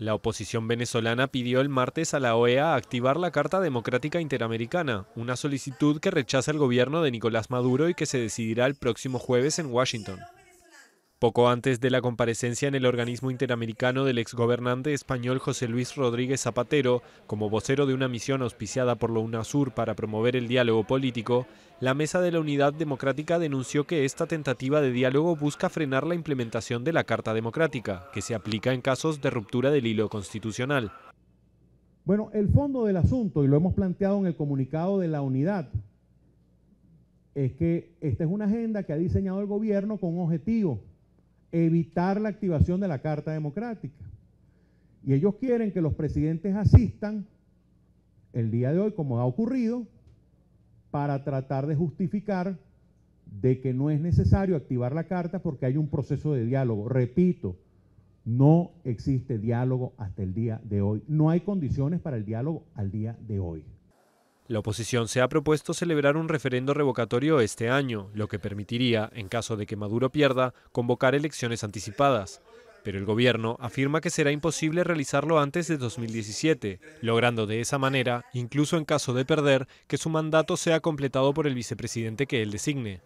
La oposición venezolana pidió el martes a la OEA activar la Carta Democrática Interamericana, una solicitud que rechaza el gobierno de Nicolás Maduro y que se decidirá el próximo jueves en Washington. Poco antes de la comparecencia en el organismo interamericano del exgobernante español José Luis Rodríguez Zapatero, como vocero de una misión auspiciada por la UNASUR para promover el diálogo político, la Mesa de la Unidad Democrática denunció que esta tentativa de diálogo busca frenar la implementación de la Carta Democrática, que se aplica en casos de ruptura del hilo constitucional. Bueno, el fondo del asunto, y lo hemos planteado en el comunicado de la unidad, es que esta es una agenda que ha diseñado el gobierno con objetivo evitar la activación de la Carta Democrática. Y ellos quieren que los presidentes asistan el día de hoy, como ha ocurrido, para tratar de justificar de que no es necesario activar la carta porque hay un proceso de diálogo. Repito, no existe diálogo hasta el día de hoy. No hay condiciones para el diálogo al día de hoy. La oposición se ha propuesto celebrar un referendo revocatorio este año, lo que permitiría, en caso de que Maduro pierda, convocar elecciones anticipadas. Pero el gobierno afirma que será imposible realizarlo antes de 2017, logrando de esa manera, incluso en caso de perder, que su mandato sea completado por el vicepresidente que él designe.